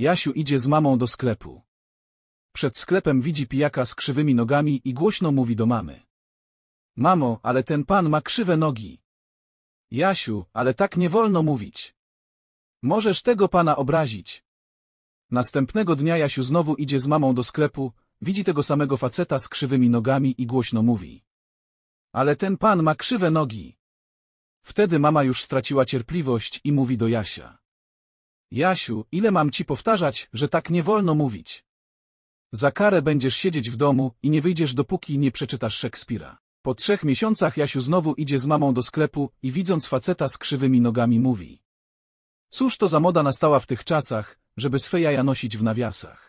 Jasiu idzie z mamą do sklepu. Przed sklepem widzi pijaka z krzywymi nogami i głośno mówi do mamy. Mamo, ale ten pan ma krzywe nogi. Jasiu, ale tak nie wolno mówić. Możesz tego pana obrazić. Następnego dnia Jasiu znowu idzie z mamą do sklepu, widzi tego samego faceta z krzywymi nogami i głośno mówi. Ale ten pan ma krzywe nogi. Wtedy mama już straciła cierpliwość i mówi do Jasia. Jasiu, ile mam ci powtarzać, że tak nie wolno mówić? Za karę będziesz siedzieć w domu i nie wyjdziesz dopóki nie przeczytasz Szekspira. Po trzech miesiącach Jasiu znowu idzie z mamą do sklepu i widząc faceta z krzywymi nogami mówi. Cóż to za moda nastała w tych czasach, żeby swe jaja nosić w nawiasach?